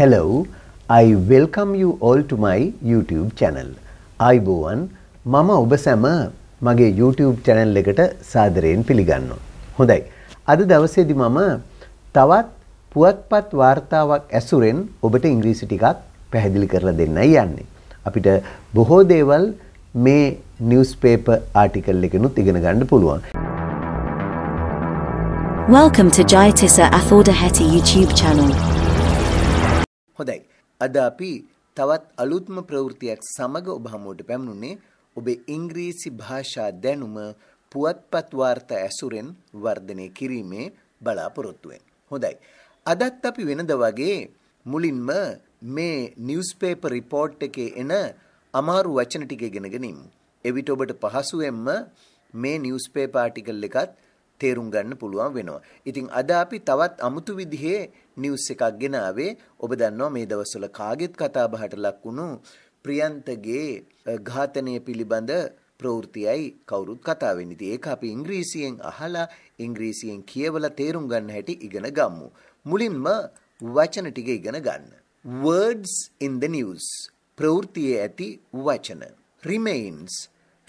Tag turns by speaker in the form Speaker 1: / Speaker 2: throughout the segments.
Speaker 1: Hello I welcome you all to my YouTube channel. අයිබෝවන් මම ඔබ සැම මගේ YouTube channel එකට සාදරයෙන් පිළිගන්නවා. හොඳයි. අද දවසේදී මම තවත් පුවත්පත් වාර්තාවක් ඇසුරෙන් ඔබට ඉංග්‍රීසි ටිකක් පැහැදිලි කරලා දෙන්නයි යන්නේ. අපිට බොහෝ දේවල් මේ නිවස් පේප ආටිකල් එකනුත් ඉගෙන ගණ්ඩ පුළුවන්. Welcome to Jayatissa Athodaheti YouTube channel. හොඳයි. අද අපි තවත් අලුත්ම ප්‍රවෘතියක් සමග ඔබ හමුවට පැමිණුනේ ඔබේ ඉංග්‍රීසි භාෂා දැනුම පුවත්පත් වාර්තා ඇසුරෙන් වර්ධනය කිරීමේ බලාපොරොත්තුවෙන්. හොඳයි. අදත් අපි වෙනද වගේ මුලින්ම මේ නිවස්පේපර් රිපෝට් එකේ එන අමාරු වචන ටික ඉගෙනගෙනින්. එවිට ඔබට පහසුවෙන්ම මේ නිවස්පේපර් ආටිකල් එකත් තේරුම් ගන්න පුළුවන් වෙනවා. ඉතින් අද අපි තවත් අමුතු විදිහේ නිවුස් එකක් ගෙනාවේ. ඔබ දන්නවා මේ දවස්වල කාගෙත් කතා බහට ලක් වුණු ප්‍රියන්තගේ ඝාතනය පිළිබඳ ප්‍රවෘතියයි කවුරුත් කතා වෙන්නේ. ඉතින් ඒක අපි ඉංග්‍රීසියෙන් අහලා ඉංග්‍රීසියෙන් කියවලා තේරුම් ගන්න හැටි ඉගෙන ගමු. මුලින්ම වචන ටික ඉගෙන ගන්න. words in the news ප්‍රවෘතියේ ඇති වචන remains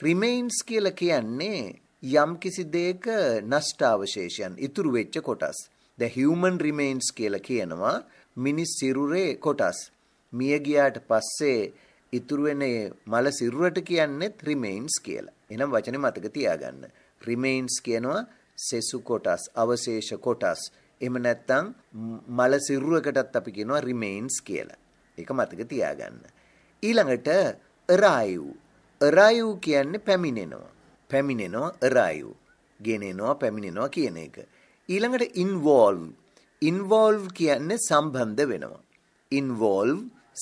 Speaker 1: remains කියලා කියන්නේ යම් කිසි දෙයක නෂ්ටාවශේෂයන් ඉතුරු වෙච්ච කොටස්. ද human remains කියලා කියනවා මිනිස් සිරුරේ කොටස්. මිය ගියාට පස්සේ ඉතුරු වෙන මල සිරුරට කියන්නේත් remains කියලා. එහෙනම් වචනේ මතක තියාගන්න. remains කියනවා සෙසු කොටස්, අවශේෂ කොටස්. එහෙම නැත්නම් මල සිරුරකටත් අපි කියනවා remains කියලා. ඒක මතක තියාගන්න. ඊළඟට arrive. arrive කියන්නේ පැමිණෙනවා. පැමිණෙනවා arrive ගෙනෙනවා පැමිණෙනවා කියන එක. ඊළඟට involve involve කියන්නේ සම්බන්ධ වෙනවා. involve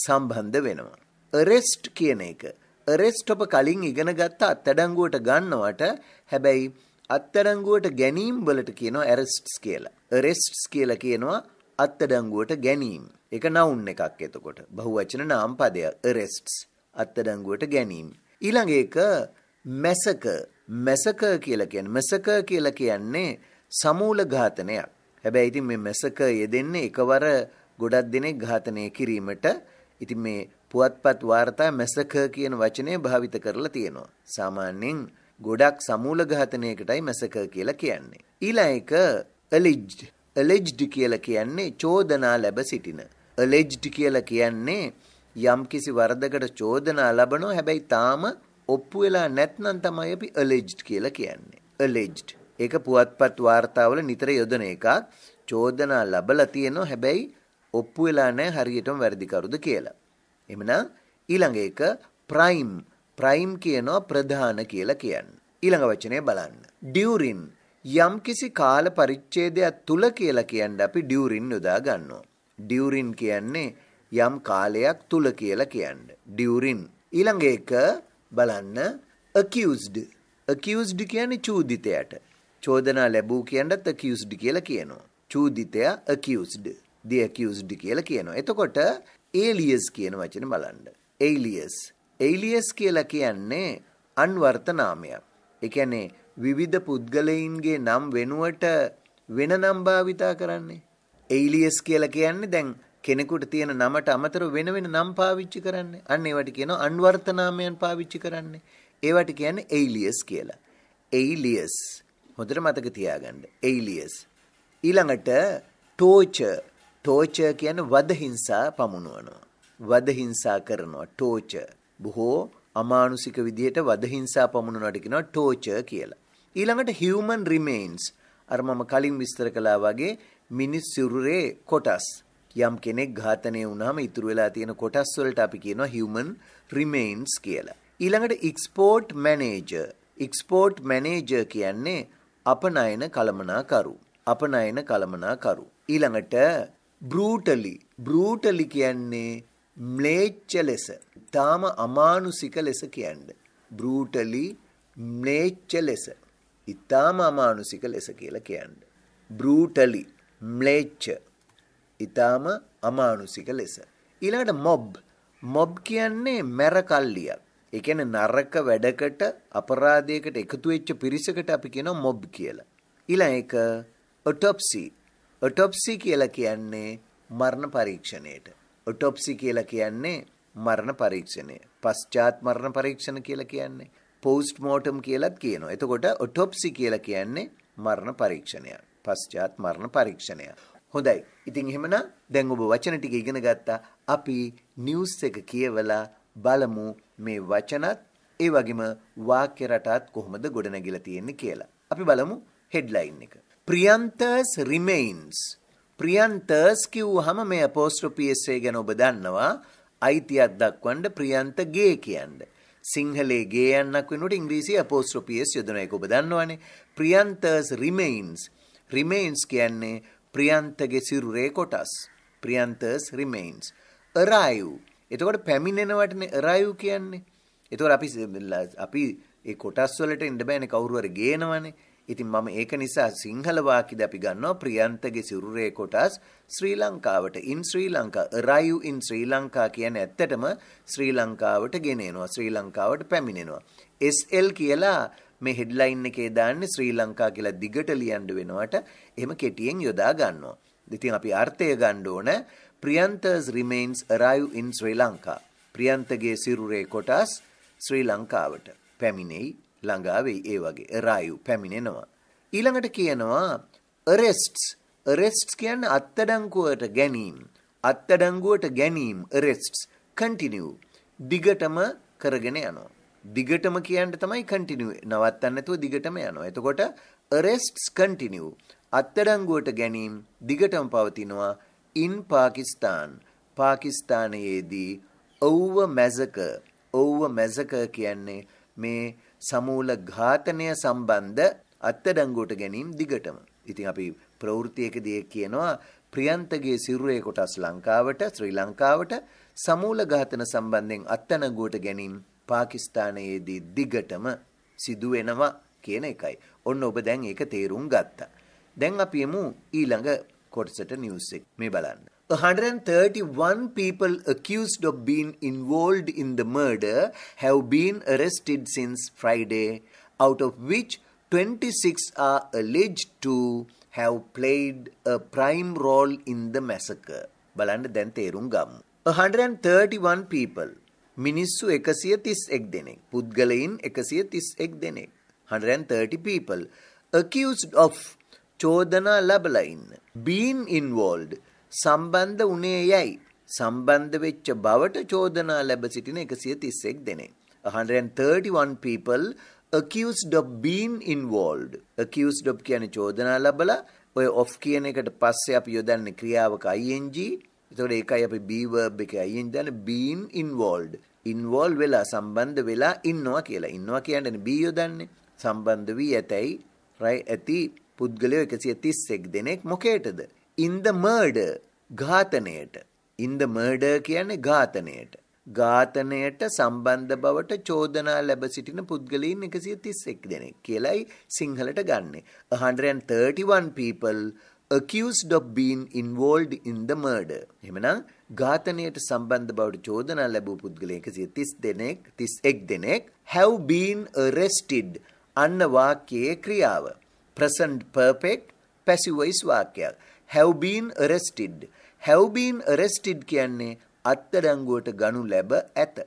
Speaker 1: සම්බන්ධ වෙනවා. arrest කියන එක arrest ඔබ කලින් ඉගෙන ගත්ත අත්අඩංගුවට ගන්නවට හැබැයි අත්අඩංගුවට ගැනීම් වලට කියනවා arrests කියලා. arrests කියලා කියනවා අත්අඩංගුවට ගැනීම. ඒක noun එකක් එතකොට. බහුවචන නාම පදයක් arrests අත්අඩංගුවට ගැනීම. ඊළඟ එක massacre මෙසක කියලා කියන්නේ මෙසක කියලා කියන්නේ සමූල ඝාතනයක්. හැබැයි ඉතින් මේ මෙසක යෙදෙන්නේ එකවර ගොඩක් දෙනෙක් ඝාතනය කිරීමට. ඉතින් මේ පුවත්පත් වාර්තා මෙසක කියන වචනේ භාවිත කරලා තියෙනවා. සාමාන්‍යයෙන් ගොඩක් සමූල ඝාතනයකටයි මෙසක කියලා කියන්නේ. ඊළඟ එක alleged alleged කියලා කියන්නේ චෝදනා ලැබ සිටින. alleged කියලා කියන්නේ යම්කිසි වරදකට චෝදනා ලබනවා හැබැයි තාම ඔප්පු වෙලා නැත්නම් තමයි අපි alleged කියලා කියන්නේ. alleged. ඒක පුවත්පත් වාර්තාවල නිතර යොදන එකක්. චෝදනා ලැබලා තියෙනවා. හැබැයි ඔප්පු වෙලා නැහැ හරියටම වැඩිකරුද කියලා. එhmenan ඊළඟ එක prime. prime කියනවා ප්‍රධාන කියලා කියන්නේ. ඊළඟ වචනේ බලන්න. during යම්කිසි කාල පරිච්ඡේදයක් තුල කියලා කියන්නේ අපි during යොදා ගන්නවා. during කියන්නේ යම් කාලයක් තුල කියලා කියන්නේ. during ඊළඟ එක බලන්න accused accused කියන්නේ චූදිතයාට චෝදනා ලැබූ කියනත් accused කියලා කියනවා චූදිතයා accused the accused කියලා කියනවා එතකොට alias කියන වචන බලන්න alias alias කියලා කියන්නේ අන්වර්ථ නාමයක් ඒ කියන්නේ විවිධ පුද්ගලයින්ගේ නම් වෙනුවට වෙන නම් භාවිතා කරන්නේ alias කියලා කියන්නේ දැන් කෙනෙකුට තියෙන නමට අමතරව වෙන වෙන නම් පාවිච්චි කරන්නේ. අන්න ඒවට කියනවා අන්වර්ථ නාමයන් පාවිච්චි කරන්නේ. ඒවට කියන්නේ alias කියලා. alias. හොඳට මතක තියාගන්න. alias. ඊළඟට torture. torture කියන්නේ වද හිංසා පමුණුවනවා. වද හිංසා කරනවා torture. බොහෝ අමානුෂික විදිහට වද හිංසා පමුණුවනට කියනවා torture කියලා. ඊළඟට human remains. අර මම කලින් විස්තර කළා වගේ මිනිස් සිරුරේ කොටස් යම් කෙනෙක් ඝාතනය වුණාම ඉතුරු වෙලා තියෙන කොටස් වලට අපි කියනවා human remains කියලා. ඊළඟට export manager. export manager කියන්නේ අපනයන කළමනාකරු. අපනයන කළමනාකරු. ඊළඟට brutally. brutally කියන්නේ ම්ලේච්ඡ ලෙස. තාම අමානුෂික ලෙස කියන්නේ. brutally ම්ලේච්ඡ ලෙස. ඊටාම අමානුෂික ලෙස කියලා කියන්නේ. brutally ම්ලේච්ඡ ඊටාම අමානුෂික ලෙස. ඊළඟට මොබ්. මොබ් කියන්නේ මැර කල්ලියක්. ඒ කියන්නේ නරක වැඩකට අපරාධයකට එකතු වෙච්ච පිරිසකට අපි කියනවා මොබ් කියලා. ඊළඟ එක ඔටොප්සි. ඔටොප්සි කියලා කියන්නේ මරණ පරීක්ෂණයට. ඔටොප්සි කියලා කියන්නේ මරණ පරීක්ෂණය. පශ්චාත් මරණ පරීක්ෂණ කියලා කියන්නේ පෝස්ට් මෝටම් කියලත් කියනවා. එතකොට ඔටොප්සි කියලා කියන්නේ මරණ පරීක්ෂණය. පශ්චාත් මරණ පරීක්ෂණය. හොඳයි. ඉතින් එහෙමනම් දැන් ඔබ වචන ටික ඉගෙන ගත්තා. අපි නිවුස් එක කියවලා බලමු මේ වචනත් ඒ වගේම වාක්‍ය රටාත් කොහොමද ගොඩනැගිලා තියෙන්නේ කියලා. අපි බලමු හෙඩ්ලයින් එක. ප්‍රියන්තර්ස් රිමෙයින්ස්. ප්‍රියන්තර්ස් කිව්වහම මේ අපෝස්ට්‍රොපි එස් ගැන ඔබ දන්නවා. අයිතියක් දක්වන්න ප්‍රියන්ත ගේ කියන්නේ. සිංහලේ ගේ යන්නක් වෙනකොට ඉංග්‍රීසි අපෝස්ට්‍රොපියස් යොදන එක ඔබ දන්නවනේ. ප්‍රියන්තර්ස් රිමෙයින්ස්. රිමෙයින්ස් කියන්නේ ප්‍රියන්තගේ සිරුරේ කොටස්. ප්‍රියන්තස් remains. arrive. එතකොට පැමිණෙනවටනේ arrive කියන්නේ. එතකොට අපි අපි ඒ කොටස් වලට ඉන්න බෑනේ කවුරු හරි ගේනවනේ. ඉතින් මම ඒක නිසා සිංහල වාක්‍යද අපි ගන්නවා ප්‍රියන්තගේ සිරුරේ කොටස් ශ්‍රී ලංකාවට in Sri Lanka arrive in ශ්‍රී ලංකා කියන්නේ ඇත්තටම ශ්‍රී ලංකාවට ගෙන එනවා ශ්‍රී ලංකාවට පැමිණෙනවා SL කියලා මේ හෙඩ්ලයින් එකේ දාන්නේ ශ්‍රී ලංකා කියලා දිගට ලියන්න වෙනවට එහෙම කෙටියෙන් යොදා ගන්නවා. ඉතින් අපි අර්ථය ගන්න ඕන ප්‍රියන්තස් remains arrive in Sri Lanka. ප්‍රියන්තගේ සිරුරේ කොටස් ශ්‍රී ලංකාවට පැමිණෙයි ළඟා වෙයි ඒ වගේ arrive පැමිණෙනවා. ඊළඟට කියනවා arrests arrests කියන්නේ අත්අඩංගුවට ගැනීම. අත්අඩංගුවට ගැනීම arrests continue දිගටම කරගෙන යනවා. දිගටම කියන්න තමයි කන්ටිනියු නවත්තන්න නැතුව දිගටම යනවා. එතකොට arrests continue. අත්අඩංගුවට ගැනීම දිගටම පවතිනවා in Pakistan. පාකිස්තානයේදී ඔව්ව මැසක ඔව්ව මැසක කියන්නේ මේ සමූල ඝාතනය සම්බන්ධ අත්අඩංගුවට ගැනීම දිගටම. ඉතින් අපි ප්‍රවෘත්තියකදී කියනවා ප්‍රියන්තගේ සිරුරේ කොටස් ලංකාවට ශ්‍රී ලංකාවට සමූල ඝාතන සම්බන්ධයෙන් අත්අඩංගුවට ගැනීම පාකිස්තානයේදී දිගටම සිදු වෙනවා කියන එකයි. ඔන්න ඔබ දැන් ඒක තේරුම් ගත්තා. දැන් අපි යමු ඊළඟ කොටසට නිවුස් එක. මේ බලන්න. 131 people accused of being involved in the murder have been arrested since Friday, out of which 26 are alleged to have played a prime role in the massacre. බලන්න දැන් තේරුම් ගමු. 131 people මිනිස්සු 131 දෙනෙක්, පුද්ගලයින් 131 දෙනෙක්, 130 people accused of චෝදනා ලැබලා ඉන්න. being involved සම්බන්ධ උනේ යයි සම්බන්ධ වෙච්ච බවට චෝදනා ලැබ සිටින 131 දෙනෙක්. 131 people accused of being involved. accused of කියන්නේ චෝදනා ලැබලා ඔය of කියන එකට පස්සේ අපි යොදන්නේ ක්‍රියාවක ing. එතකොට ඒකයි අපි be verb එකේ ing දාන being involved. ඉන්වෝල්ව් වෙලා සම්බන්ධ වෙලා ඉන්නවා කියලා. ඉන්නවා කියන්නේ බී යොදන්නේ. සම්බන්ධ වී ඇතැයි රයි ඇති පුද්ගලයෝ 131 දෙනෙක් මොකේටද? in the murder ඝාතනයට. in the murder කියන්නේ ඝාතනයට. ඝාතනයට සම්බන්ධ බවට චෝදනා ලැබ සිටින පුද්ගලයන් 131 දෙනෙක් කියලයි සිංහලට ගන්නේ. 131 people accused of being involved in the murder. එහෙමනම් ඝාතනයට සම්බන්ධ බවට චෝදනා ලැබූ පුද්ගලයන් 130 දෙනෙක් 31 දෙනෙක් have been arrested අන්න වාක්‍යයේ ක්‍රියාව present perfect passive voice වාක්‍යයක් have been arrested have been arrested කියන්නේ අත්අඩංගුවට ගනු ලැබ ඇත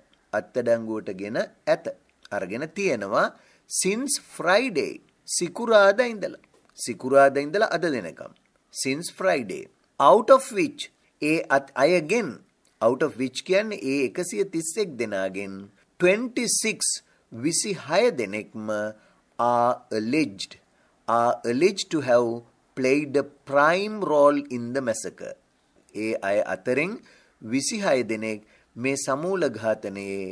Speaker 1: අත්අඩංගුවටගෙන ඇත අරගෙන තියෙනවා since friday සිකුරාදා ඉඳලා සිකුරාදා ඉඳලා අද දෙනකම් since friday out of which ඒ අයගෙන් out of which කියන්නේ ඒ 131 දෙනාගෙන් 26 26 දෙනෙක්ම are alleged are alleged to have played a prime role in the massacre. ඒ අය අතරින් 26 දෙනෙක් මේ සමූල ඝාතනයේ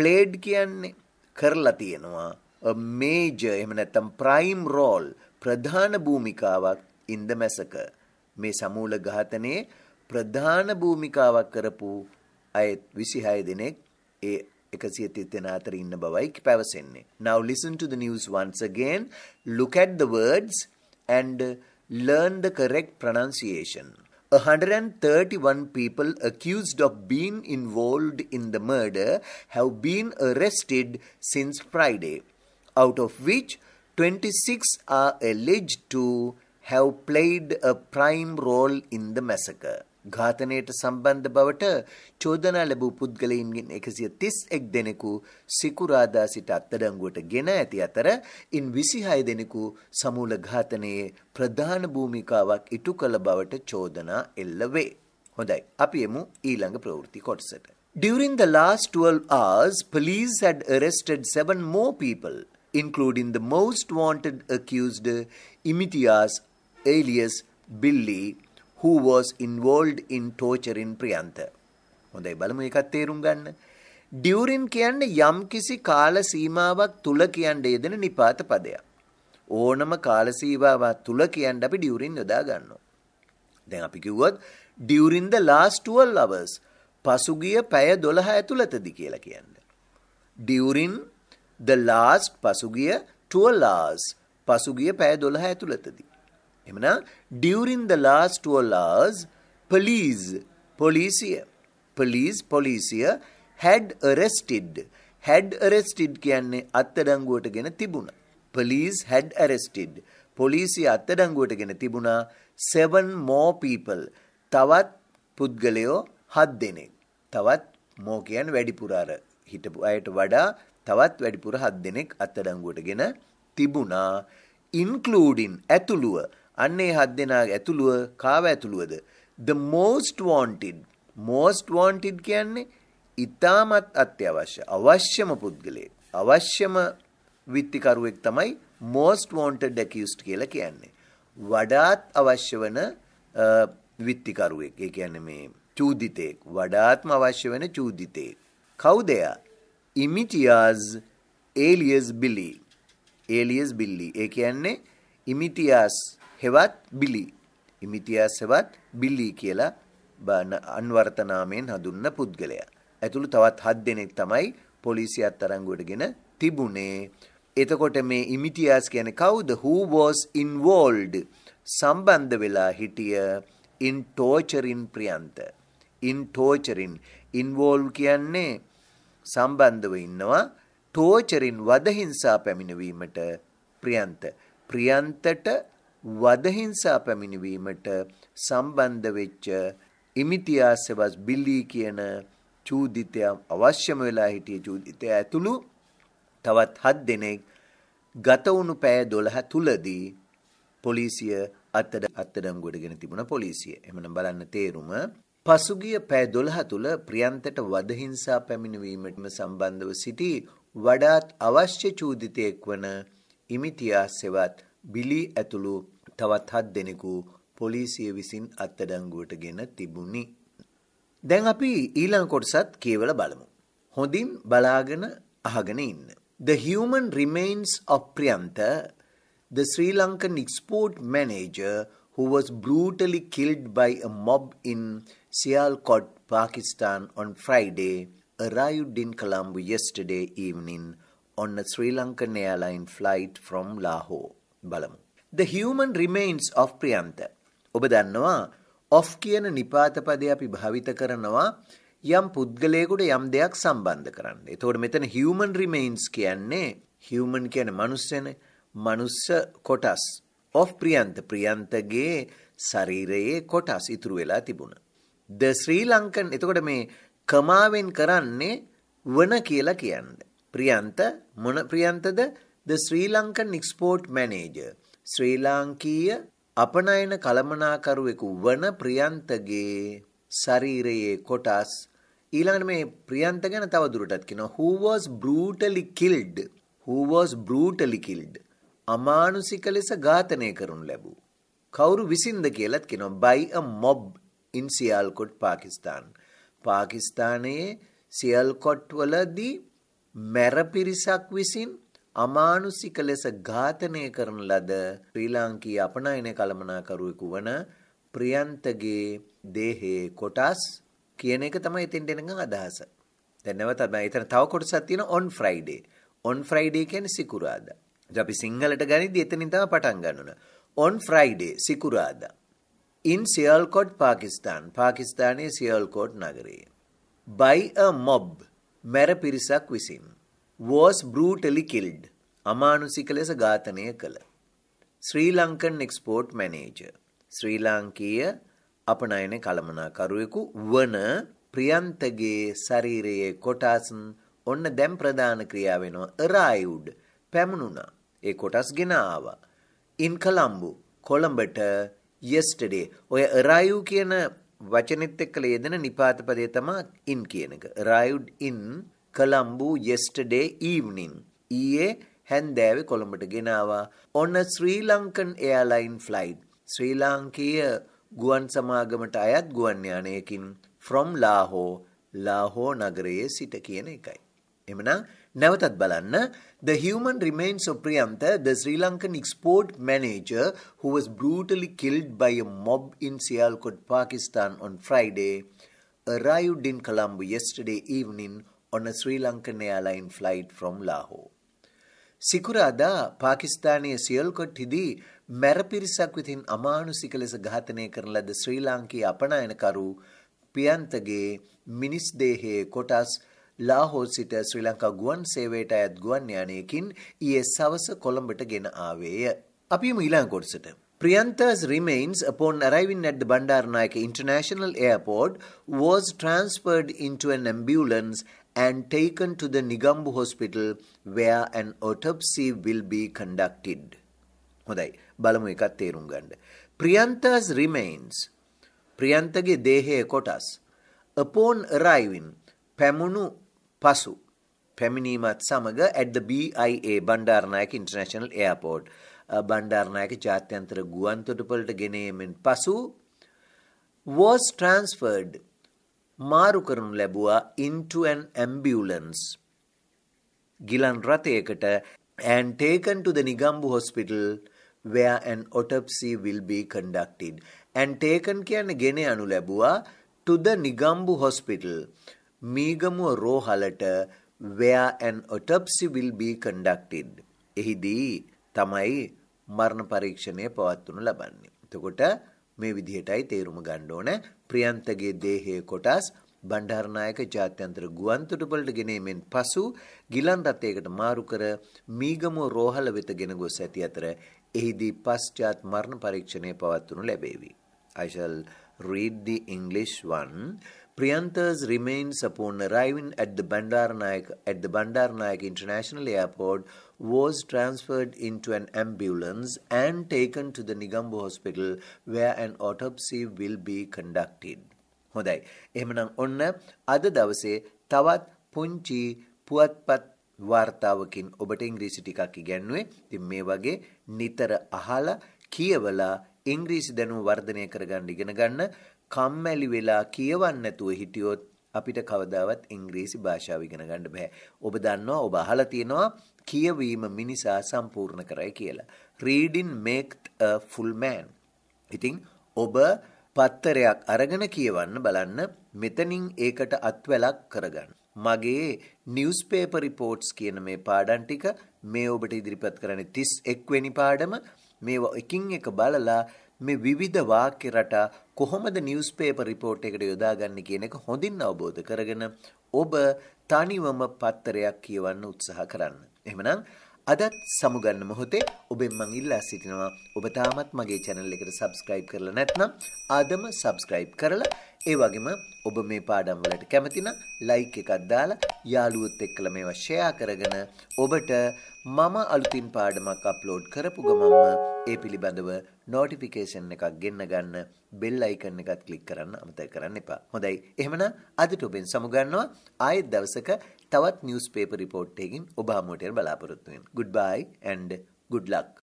Speaker 1: played කියන්නේ කරලා තියෙනවා a major එහෙම නැත්නම් prime role ප්‍රධාන භූමිකාවක් in the massacre. මේ සමූල ඝාතනයේ ප්‍රධාන භූමිකාවක් කරපු විසිහය දෙනෙක් ඒ එකසිය තිත්තෙන අතර ඉන්න බවයි පැවසෙන්නේ. Now listen to the news once again, look at the words and learn the correct pronunciation. 131 people accused of being involved in the murder have been arrested since Friday, out of which 26 are alleged to have played a prime role in the massacre. ඝාතනයට සම්බන්ධ බවට චෝදනා ලැබූ පුද්ගලයින්ගෙන් 131 දෙනෙකු සිකුරාදා සිට අත්අඩංගුවට ගෙන ඇති අතර ඉන් 26 දෙනෙකු සමූල ඝාතනයේ ප්‍රධාන භූමිකාවක් ඉටු කළ බවට චෝදනා එල්ල වේ. හොඳයි. අපි යමු ඊළඟ ප්‍රවෘත්ති කොටසට. During the last 12 hours, police had arrested seven more people, including the most wanted accused, Imitias alias Billy who was involved in torturing Prianta. හොඳයි බලමු එකක් තේරුම් ගන්න. ඩියුරින් කියන්නේ යම්කිසි කාල සීමාවක් තුල කියන්නේ යෙදෙන නිපාත පදයක්. ඕනම කාල සීමාවක් තුල කියන්න අපි ඩියුරින් යොදා ගන්නවා. දැන් අපි කිව්වොත් during the last 12 hours පසුගිය පැය 12 ඇතුළතදී කියලා කියන්නේ. during the last පසුගිය 12 hours පසුගිය පැය 12 ඇතුළතදී එමනම් during the last 12 hours police policia police policia had arrested had arrested කියන්නේ අත්අඩංගුවට ගෙන තිබුණා police had arrested පොලිසිය අත්අඩංගුවට ගෙන තිබුණා seven more people තවත් පුද්ගලයෝ හත් දෙනෙක් තවත් මෝ කියන්නේ වැඩිපුර අර හිටපු අයට වඩා තවත් වැඩිපුර හත් දෙනෙක් අත්අඩංගුවට ගෙන තිබුණා including ඇතුළුව අන්නේ හත් දෙනා ඇතුළුව කාව ඇතුළුවද the most wanted most wanted කියන්නේ ඊටමත් අත්‍යවශ්‍ය අවශ්‍යම පුද්ගලයෙක් අවශ්‍යම විත්තිකරුවෙක් තමයි most wanted accused කියලා කියන්නේ වඩාත් අවශ්‍ය වන විත්තිකරුවෙක් ඒ කියන්නේ මේ චූදිතයෙක් වඩාත්ම අවශ්‍ය වෙන චූදිතයෙක් කවුද එයා ඉමිටියාස් ඒලියස් බිලි ඒලියස් බිල්ලි ඒ කියන්නේ ඉමිටියාස් හෙවත් බිලි. ඉමිතියාස් හෙවත් බිලි කියලා අන්වර්ථ නාමයෙන් හඳුන්වන පුද්ගලයා. ඇතුළු තවත් 7 දෙනෙක් තමයි පොලිසිය අත්අඩංගුවටගෙන තිබුණේ. එතකොට මේ ඉමිටියාස් කියන්නේ කවුද? Who was involved? සම්බන්ධ වෙලා හිටිය in torturing Priyantha. in torturing involve කියන්නේ සම්බන්ධව ඉන්නවා torturing වද හිංසා පැමිණවීමට ප්‍රියන්ත. ප්‍රියන්තට වදහිංසා පැමිණවීමට සම්බන්ධ වෙච්ච ඉමිතියාසෙවස් බිල්ලී කියන චූදිතයා අවශ්‍යම වෙලා හිටිය චූදිතයා ඇතුළු තවත් හත් දෙනෙක් ගත වුණු පැය 12 තුලදී පොලිසිය අත්අඩ අත්අඩංගුවටගෙන තිබුණා පොලිසිය. එහෙමනම් බලන්න තේරුම පසුගිය පැය 12 තුල ප්‍රියන්තට වදහිංසා පැමිණවීමටම සම්බන්ධව සිටි වඩාත් අවශ්‍ය චූදිතයෙක් වන ඉමිතියා සෙවත් බිලි ඇතුළු තවත් හත් දෙනෙකු පොලිසිය විසින් අත්තඩංගුවට ගෙන තිබුණි. දැන් අපි ඊළඟ කොටසත් කියවල බලමු. හොඳින් බලාගෙන අහගෙන ඉන්න. The human remains of Priyanta, the Sri Lankan export manager who was brutally killed by a mob in Sialkot, Pakistan on Friday, arrived in Colombo yesterday evening on a Sri Lankan airline flight from Lahore. බලමු. the human remains of Priyantha. ඔබ දන්නවා of කියන නිපාත පදේ අපි භාවිත කරනවා යම් පුද්ගලයෙකුට යම් දෙයක් සම්බන්ධ කරන්න. එතකොට මෙතන human remains කියන්නේ human කියන්නේ මනුස්සයනේ. මනුස්ස කොටස් of ප්‍රියන්ත ප්‍රියන්තගේ ශරීරයේ කොටස් ඉතුරු වෙලා තිබුණා. ද ශ්‍රී ලංකන් එතකොට මේ කමාවෙන් කරන්නේ වන කියලා කියන්නේ. ප්‍රියන්ත මොන ප්‍රියන්තද? The Sri Lankan export manager ශ්‍රී ලාංකීය අපනයන කළමනාකරුවෙකු වන ප්‍රියන්තගේ ශරීරයේ කොටස් ඊළඟට මේ ප්‍රියන්ත ගැන තව දුරටත් කියනවා who was brutally killed who was brutally killed අමානුෂික ලෙස ඝාතනය කරනු ලැබූ කවුරු විසින්ද කියලත් කියනවා by a mob in Sialkot Pakistan පාකිස්තානයේ සියල්කොට් වලදී මැර පිරිසක් විසින් අමානුෂික ලෙස ඝාතනය කරන ලද ශ්‍රී ලාංකීය අපනයන කළමනාකරුවෙකු වන ප්‍රියන්තගේ දේහයේ කොටස් කියන එක තමයි එතෙන්ට එනකන් අදහස. දැන් නැවත මම එතන තව කොටසක් තියෙනවා on friday. on friday කියන්නේ සිකුරාදා. ඉතින් අපි සිංහලට ගනිද්දි එතනින් තමයි පටන් ගන්න ඕන. on friday සිකුරාදා. in Sialkot Pakistan පාකිස්තානයේ සියල්කොට් නගරයේ by a mob මැර පිරිසක් විසින් was brutally killed අමානුෂික ලෙස ඝාතනය කළ ශ්‍රී ලංකන් එක්ස්පෝර්ට් මැනේජර් ශ්‍රී ලාංකීය අපනයන කළමනාකරුවෙකු වන ප්‍රියන්තගේ ශරීරයේ කොටස් ඔන්න දැන් ප්‍රධාන ක්‍රියා වෙනවා අරයිවුඩ් පැමුණුණා ඒ කොටස් ගෙන ආවා in colombo කොළඹට yesterday ඔය arrive කියන වචනෙත් එක්ක යෙදෙන නිපාත පදේ තමයි in කියන එක arrived in colombo yesterday evening ඊයේ හැන්දෑවේ කොළඹට ගෙනාවා on a sri lankan airline flight ශ්‍රී ලාංකීය ගුවන් සමාගමට අයත් ගුවන් යානයකින් from lahore lahore නගරයේ සිට කියන එකයි එමනම් නැවතත් බලන්න the human remains of priyantha the sri lankan export manager who was brutally killed by a mob in sialkot pakistan on friday arrived in colombo yesterday evening on a Sri Lankan airline flight from Lahore. සිකුරාදා පාකිස්ථානයේ සියල්කොට්හිදී මැර පිරිසක් විසින් අමානුෂික ලෙස ඝාතනය කරන ලද ශ්‍රී ලාංකීය අපනයනකරු පියන්තගේ මිනිස් දේහයේ කොටස් ලාහෝල් සිට ශ්‍රී ලංකා ගුවන් සේවයට අයත් ගුවන් යානයකින් ඊයේ සවස කොළඹට ගෙන ආවේය. අපිම ඊළඟ කොටසට. Priyanta's remains upon arriving at the Bandaranaike International Airport was transferred into an ambulance and taken to the Nigambu hospital where an autopsy will be conducted. හොඳයි බලමු එකක් තේරුම් ගන්න. Priyanta's remains ප්‍රියන්තගේ දේහයේ කොටස් upon arriving පැමුණු පසු පැමිණීමත් සමග at the BIA Bandaranaike International Airport Bandaranaike ජාත්‍යන්තර ගුවන්තොටුපළට ගෙන යමින් පසු was transferred මාරු කරනු ලැබුවා into an ambulance. ගිලන් රථයකට and taken to the Nigambu hospital where an autopsy will be conducted. And taken කියන්නේ ගෙන යනු ලැබුවා to the Nigambu hospital Meegamuwa රෝහලට where an autopsy will be conducted. එහිදී තමයි මරණ පරීක්ෂණය පවත්වනු ලබන්නේ. එතකොට මේ විදිහටයි තේරුම ගන්න ඕනේ ප්‍රියන්තගේ දේහය කොටස් බණ්ඩාරනායක ජාත්‍යන්තර ගුවන්තොටුපළට ගෙනීමෙන් පසු ගිලන් රථයකට මාරු කර මීගමුව රෝහල වෙත ගෙන ගොස් ඇති අතර එහිදී පශ්චාත් මරණ පරීක්ෂණය පවත්වනු ලැබේවි. I shall read the English one. Priyanta's remains upon arriving at the Bandaranaike, at the Bandaranaike International Airport was transferred into an ambulance and taken to the Nigambo Hospital where an autopsy will be conducted. හොඳයි. එහෙමනම් ඔන්න අද දවසේ තවත් පුංචි පුවත්පත් වාර්තාවකින් ඔබට ඉංග්‍රීසි ටිකක් ඉගැන්නුවේ. ඉතින් මේ වගේ නිතර අහලා කියවලා ඉංග්‍රීසි දැනුම වර්ධනය කරගන්න ඉගෙන ගන්න කම්මැලි වෙලා කියවන්න නැතුව හිටියොත් අපිට කවදාවත් ඉංග්‍රීසි භාෂාව ඉගෙන ගන්න බෑ. ඔබ දන්නවා ඔබ අහලා තියෙනවා කියවීම මිනිසා සම්පූර්ණ කරයි කියලා. reading make a full man. ඉතින් ඔබ පත්තරයක් අරගෙන කියවන්න බලන්න මෙතනින් ඒකට අත්වැලක් කරගන්න. මගේ නිවස්පේප රිපෝට්ස් කියන මේ පාඩන් ටික මේ ඔබට ඉදිරිපත් කරන්නේ 31 වෙනි පාඩම මේවා එකින් එක බලලා මේ විවිධ වාක්‍ය රටා කොහොමද නිවස් පේපර් රිපෝට් එකට යොදාගන්න කියන එක හොඳින් අවබෝධ කරගෙන ඔබ තනිවම පත්තරයක් කියවන්න උත්සාහ කරන්න. එහෙමනම් අදත් සමුගන්න මොහොතේ ඔබෙන් මං ඉල්ලා සිටිනවා ඔබ තාමත් මගේ channel එකට subscribe කරලා නැත්නම් ආදම subscribe කරලා ඒ වගේම ඔබ මේ පාඩම් වලට කැමති නම් like එකක් දාලා යාළුවොත් එක්කලා මේවා share කරගෙන ඔබට මම අලුතින් පාඩමක් අප්ලෝඩ් කරපු ගමන්ම ඒ පිළිබඳව notification එකක් ගෙන්න ගන්න bell icon එකත් click කරන්න අමතක කරන්න එපා. හොඳයි. එහෙමනම් අදට ඔබෙන් සමුගන්නවා ආයෙත් දවසක තවත් නිවස් පේප රිපෝට්ටයකින් ඔබාමෝටර් බලාපොරොත්තුවෙන් ගුඩ්බයි ඇන්ඩ ගුඩ්ලක්